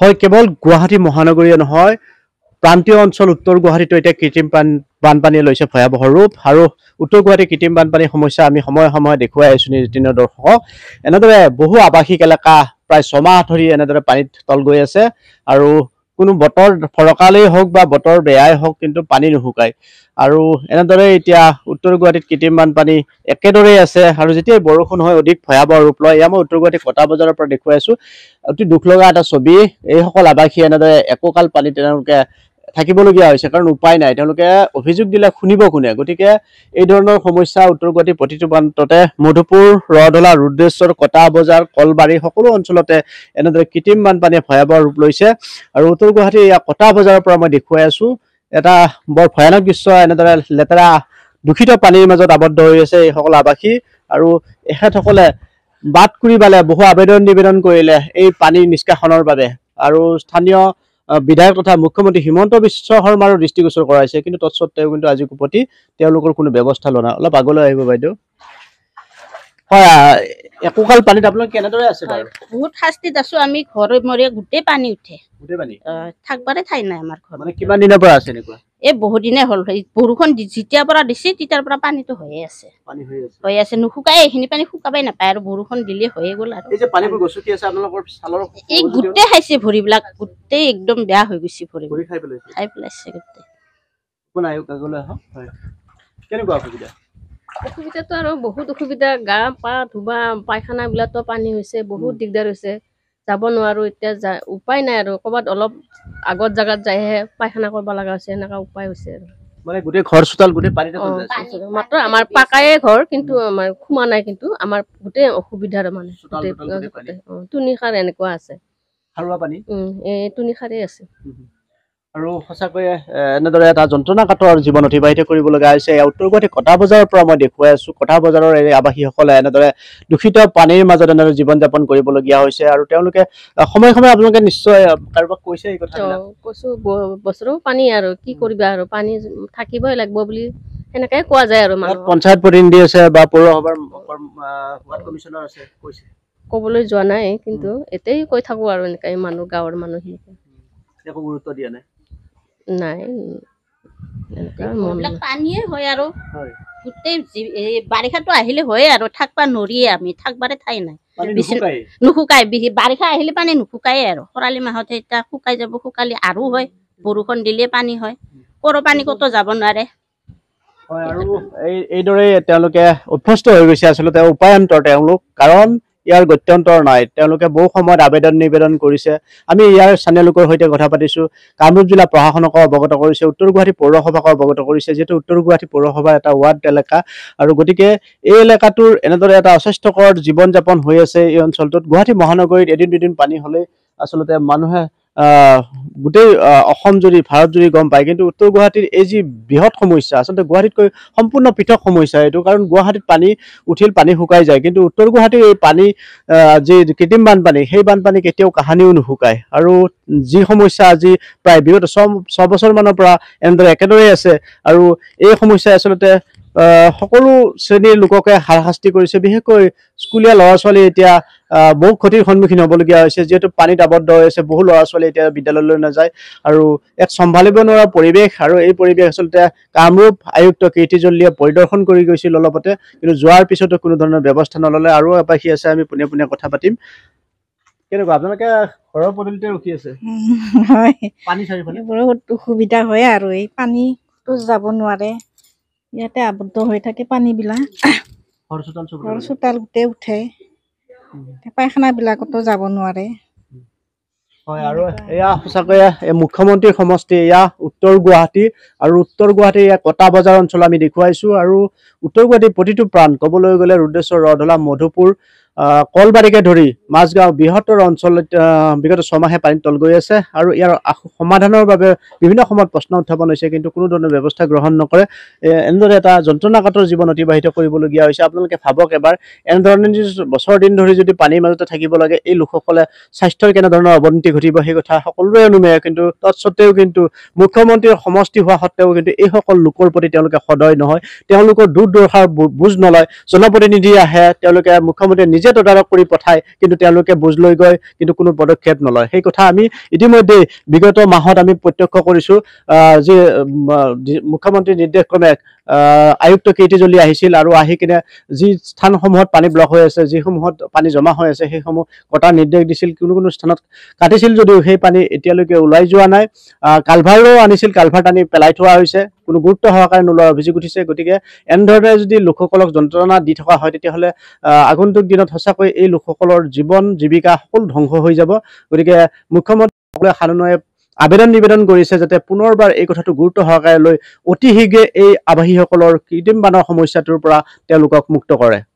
হয় কেৱল গুৱাহাটী মহানগৰীয় নহয় প্ৰান্তীয় অঞ্চল উত্তৰ গুৱাহাটীতো এতিয়া কৃত্ৰিম বানপানীয়ে লৈছে ভয়াৱহ ৰূপ আৰু উত্তৰ গুৱাহাটী কৃত্ৰিম বানপানীৰ সমস্যা আমি সময়ে সময়ে দেখুৱাই আহিছোঁ নীতিন দৰ্শকক এনেদৰে বহু আৱাসিক এলেকা প্ৰায় ছমাহ ধৰি এনেদৰে পানীত তল গৈ আছে আৰু কোনো বতৰ ফৰকালেই হওক বা বতৰ বেয়াই হওক কিন্তু পানী নুশুকায় আৰু এনেদৰে এতিয়া উত্তর গুহীত কৃত্রিম বানপানী একদরেই আছে আর যেতেই বরষুণ হয় অধিক ভয়াবহ রূপ লয় এয়া উত্তর গুহীর কটা বজারের দেখুয়াই অতি লগা একটা ছবি এই সকল আবাসী এনেদরে এককাল পানী থাকবলিয়া হয়েছে কারণ উপায় নাই অভিযোগ দিলে শুনব কোনে গতি এই ধরনের সমস্যা উত্তর গুহীর প্রতিটি প্রান্ততে মধুপুর রদলা রুদ্রেশ্বর কটা বজার কলবারী সকল অঞ্চলতে এনেদরে কৃত্রিম বানপানীয় ভয়াবহ রূপ লৈছে আর উত্তর গুহীর কটা বজারের দেখুয়াই আছো এটা বড় ভয়ানক দৃশ্য এনেদরে লেতেরা দূষিত পানীৰ মাজত আবদ্ধ হৈ আছে এইসকল আৱাসী আৰু এখেতসকলে বাট কুৰি পালে বহু আবেদন নিবেদন কৰিলে এই পানীৰ নিষ্কাশনৰ বাবে আৰু স্থানীয় বিধায়ক তথা মুখ্যমন্ত্ৰী হিমন্ত বিশ্ব শৰ্মাৰো দৃষ্টিগোচৰ কৰাইছে কিন্তু তৎসত্বেও কিন্তু আজি প্ৰতি তেওঁলোকৰ কোনো ব্যৱস্থা লোৱা নাই অলপ আগলৈ আহিব বাইদেউ একোকাল পানীত আপোনাৰ কেনেদৰে আছে বাৰু বহুত শাস্তিত আছো আমি ঘৰ মৰিয়া পানী উঠে নাই আমাৰ কিমান দিনৰ পৰা আছে এনেকুৱা এই বহুত দিনে হল বৰষুণ যেতিয়াৰ পৰা দিছে তেতিয়াৰ পৰা পানীটো হৈয়ে আছে হৈ আছে নুশুকায় এইখিনি পানী শুকাবই নাপায় আৰু বৰষুণ দিলে হৈয়ে গল আৰু এই গোটেই খাইছে ভৰিবিলাক গোটেই একদম বেয়া হৈ গৈছে ভৰি খাই পেলাইছে গোটেই অসুবিধাটো আৰু বহুত অসুবিধা গা পা ধোবা পায়খানা বিলাকতো পানী হৈছে বহুত দিগদাৰ হৈছে যাব নোৱাৰোঁ এতিয়া যা উপায় নাই আৰু ক'ৰবাত অলপ আগত জেগাত যাইহে পায়খানা কৰিব লগা হৈছে সেনেকুৱা উপায় হৈছে আৰু গোটেই গোটেই গোটেই ঘৰ ঘৰ চোতাল মাত্ৰ আমাৰ আমাৰ আমাৰ পাকাই কিন্তু কিন্তু নাই অসুবিধা আৰু মানে টুনিখাৰ এনেকুৱা আছে টুনি টুনিখাৰে আছে আৰু সঁচাকৈয়ে এনেদৰে এটা যন্ত্ৰণাকাতৰ জীৱন অতিবাহিত কৰিবলগা হৈছে এয়া উত্তৰ গুৱাহাটী কটা বজাৰৰ পৰা মই দেখুৱাই আছোঁ কটা বজাৰৰ এই আৱাসীসকলে এনেদৰে দূষিত পানীৰ মাজত এনেদৰে জীৱন যাপন কৰিবলগীয়া হৈছে আৰু তেওঁলোকে সময়ে সময়ে আপোনালোকে নিশ্চয় কাৰোবাক কৈছে এই কথা কৈছোঁ বছৰো পানী আৰু কি কৰিবা আৰু পানী থাকিবই লাগিব বুলি সেনেকৈয়ে কোৱা যায় আৰু পঞ্চায়ত প্ৰতিনিধি আছে বা পৌৰসভাৰ কমিশনাৰ আছে কৈছে ক'বলৈ যোৱা নাই কিন্তু এতেই কৈ থাকোঁ আৰু এনেকৈ মানুহ গাঁৱৰ মানুহখিনিকে একো গুৰুত্ব দিয়া নাই নাই পানীয়ে হয় আৰু গোটেই বাৰিষাটো আহিলে হয়েই আৰু থাকিব নোৱাৰিয়ে আমি থাকবাৰে ঠাই নাই নুশুকাই বাৰিষা আহিলে পানী নুশুকাই আৰু খৰালি মাহত এতিয়া শুকাই যাব শুকালে আৰু হয় বৰষুণ দিলে পানী হয় কৰ পানী ক'তো যাব নোৱাৰে এইদৰে তেওঁলোকে অভ্যস্ত হৈ গৈছে আচলতে উপায়ন্তৰ তেওঁলোক কাৰণ ইয়াৰ গত্যন্তৰ নাই তেওঁলোকে বহু সময়ত আবেদন নিবেদন কৰিছে আমি ইয়াৰ স্থানীয় লোকৰ সৈতে কথা পাতিছোঁ কামৰূপ জিলা প্ৰশাসনকো অৱগত কৰিছে উত্তৰ গুৱাহাটী পৌৰসভাকো অৱগত কৰিছে যিহেতু উত্তৰ গুৱাহাটী পৌৰসভাৰ এটা ৱাৰ্ড এলেকা আৰু গতিকে এই এলেকাটোৰ এনেদৰে এটা অস্বাস্থ্যকৰ জীৱন যাপন হৈ আছে এই অঞ্চলটোত গুৱাহাটী মহানগৰীত এদিন দুদিন পানী হ'লেই আচলতে মানুহে গোটেই অসম ভাৰত ভাৰতজুৰি গম পায় কিন্তু উত্তৰ গুৱাহাটীৰ এই যি বৃহৎ সমস্যা আচলতে গুৱাহাটীতকৈ সম্পূৰ্ণ পৃথক সমস্যা এইটো কাৰণ গুৱাহাটীত পানী উঠিল পানী শুকাই যায় কিন্তু উত্তৰ গুৱাহাটীৰ এই পানী যি কৃত্ৰিম বানপানী সেই বানপানী কেতিয়াও কাহানিও নুশুকায় আৰু যি সমস্যা আজি প্ৰায় বিগত ছবছৰমানৰ পৰা এনেদৰে একেদৰেই আছে আৰু এই সমস্যাই আচলতে সকলো শ্ৰেণীৰ লোককে হাৰশাস্তি কৰিছে বিশেষকৈ স্কুলীয়া ল'ৰা ছোৱালী এতিয়া বহু ক্ষতিৰ সন্মুখীন হ'বলগীয়া হৈছে যিহেতু পানীত আবদ্ধ হৈ আছে বহু ল'ৰা ছোৱালী এতিয়া বিদ্যালয়লৈ নাযায় আৰু এক চম্ভালিব নোৱাৰা পৰিৱেশ এই পৰিৱেশ আচলতে কামৰূপ আয়ুক্ত কীৰ্তিজলীয়ে পৰিদৰ্শন কৰি গৈছিল অলপতে কিন্তু যোৱাৰ পিছতো কোনো ধৰণৰ ব্যৱস্থা নল'লে আৰু এপাহি আছে আমি পোনে পোনে কথা পাতিম কেনেকুৱা আপোনালোকে ঘৰৰ পদূলিতে বহুত অসুবিধা হয় আৰু পানীটো যাব নোৱাৰে ইয়াতে আবদ্ধ হৈ থাকে পানীবিলাক ঘৰ চোতাল উঠে বিলাকতো যাব নোৱাৰে হয় আৰু এয়া সঁচাকৈ মুখ্যমন্ত্ৰীৰ সমষ্টি এয়া উত্তৰ গুৱাহাটী আৰু উত্তৰ গুৱাহাটীৰ এয়া কটা বজাৰ অঞ্চল আমি দেখুৱাইছোঁ আৰু উত্তৰ গুৱাহাটীৰ প্ৰতিটো প্ৰাণ ক'বলৈ গ'লে ৰুদ্ৰেশ্বৰ ৰধলা মধুপুৰ কলবাৰীকে ধৰি মাজগাঁও বৃহত্তৰ অঞ্চলত বিগত ছমাহে পানীত তল গৈ আছে আৰু ইয়াৰ সমাধানৰ বাবে বিভিন্ন সময়ত প্ৰশ্ন উত্থাপন হৈছে কিন্তু কোনো ধৰণৰ ব্যৱস্থা গ্ৰহণ নকৰে এনেদৰে এটা যন্ত্ৰণাকাতৰ জীৱন অতিবাহিত কৰিবলগীয়া হৈছে আপোনালোকে ভাবক এবাৰ এনেধৰণে বছৰ দিন ধৰি যদি পানীৰ মাজতে থাকিব লাগে এই লোকসকলে স্বাস্থ্যৰ কেনেধৰণৰ অৱনতি ঘটিব সেই কথা সকলোৰে অনুমেয় কিন্তু তৎসত্ত্বেও কিন্তু মুখ্যমন্ত্ৰীৰ সমষ্টি হোৱা সত্বেও কিন্তু এইসকল লোকৰ প্ৰতি তেওঁলোকে সদয় নহয় তেওঁলোকৰ দুৰ্দশাৰ বুজ নলয় জনপ্ৰতিনিধি আহে তেওঁলোকে মুখ্যমন্ত্ৰীয়ে নিজে তদাৰক কৰি পঠায় কিন্তু তেওঁলোকে বুজ লৈ গৈ কিন্তু কোনো পদক্ষেপ নলয় সেই কথা আমি ইতিমধ্যে বিগত মাহত আমি প্ৰত্যক্ষ আহ যি মুখ্যমন্ত্ৰীৰ নিৰ্দেশক্ৰমে আয়ুক্ত কীৰ্তিজলী আহিছিল আৰু আহি কিনে যি স্থানসমূহত পানী ব্লক হৈ আছে যিসমূহত পানী জমা হৈ আছে সেইসমূহ কটাৰ নিৰ্দেশ দিছিল কোনো কোনো স্থানত কাটিছিল যদিও সেই পানী এতিয়ালৈকে ওলাই যোৱা নাই কালভাৰো আনিছিল কালভাৰ টানি পেলাই থোৱা হৈছে কোনো গুৰুত্ব সহকাৰে নোলোৱাৰ অভিযোগ উঠিছে গতিকে এনেধৰণে যদি লোকসকলক যন্ত্ৰণা দি থকা হয় তেতিয়াহ'লে আগন্তুক দিনত সঁচাকৈ এই লোকসকলৰ জীৱন জীৱিকা সকলো ধ্বংস হৈ যাব গতিকে মুখ্যমন্ত্ৰী সকলোৱে সাধাৰণে আবেদন নিবেদন কৰিছে যাতে পুনৰবাৰ এই কথাটো গুৰুত্ব সহকাৰে লৈ অতি শীঘ্ৰে এই আবাসীসকলৰ কৃত্ৰিম বানৰ সমস্যাটোৰ পৰা তেওঁলোকক মুক্ত কৰে